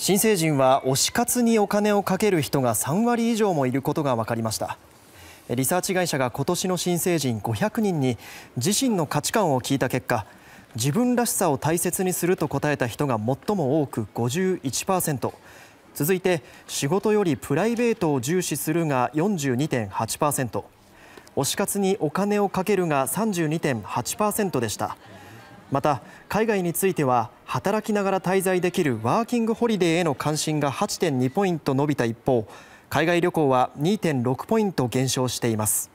新成人は推し活にお金をかける人が3割以上もいることが分かりましたリサーチ会社が今年の新成人500人に自身の価値観を聞いた結果自分らしさを大切にすると答えた人が最も多く51%続いて仕事よりプライベートを重視するが42.8%推し活にお金をかけるが32.8%でしたまた海外については働きながら滞在できるワーキングホリデーへの関心が8.2ポイント伸びた一方海外旅行は2.6ポイント減少しています。